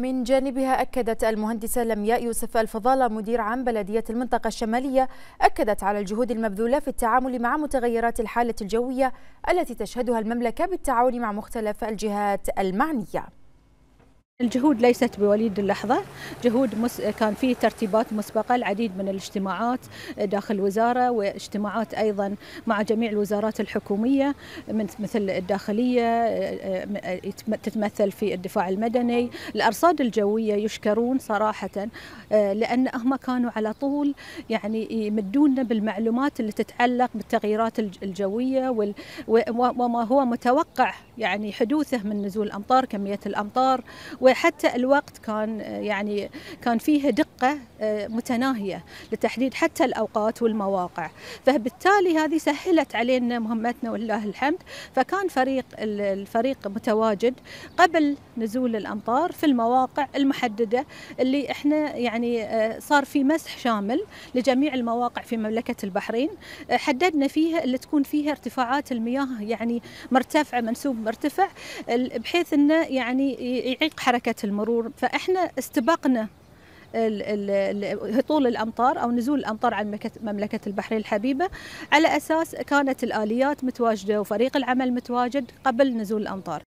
من جانبها أكدت المهندسة لمياء يوسف الفضالة مدير عام بلدية المنطقة الشمالية أكدت على الجهود المبذولة في التعامل مع متغيرات الحالة الجوية التي تشهدها المملكة بالتعاون مع مختلف الجهات المعنية الجهود ليست بوليد اللحظة جهود مس... كان في ترتيبات مسبقة العديد من الاجتماعات داخل الوزارة واجتماعات أيضا مع جميع الوزارات الحكومية مثل الداخلية تتمثل في الدفاع المدني الأرصاد الجوية يشكرون صراحة لأن هم كانوا على طول يعني يمدونا بالمعلومات اللي تتعلق بالتغييرات الجوية وال... وما هو متوقع يعني حدوثه من نزول الأمطار كمية الأمطار و وحتى الوقت كان يعني كان فيها دقة آه، متناهية لتحديد حتى الأوقات والمواقع فبالتالي هذه سهلت علينا مهمتنا ولله الحمد فكان فريق الفريق متواجد قبل نزول الأمطار في المواقع المحددة اللي احنا يعني آه، صار في مسح شامل لجميع المواقع في مملكة البحرين آه، حددنا فيها اللي تكون فيها ارتفاعات المياه يعني مرتفعة منسوب مرتفع بحيث انه يعني يعيق حركة حركه المرور فاحنا استبقنا هطول الامطار او نزول الامطار على مملكه البحرين الحبيبه على اساس كانت الاليات متواجده وفريق العمل متواجد قبل نزول الامطار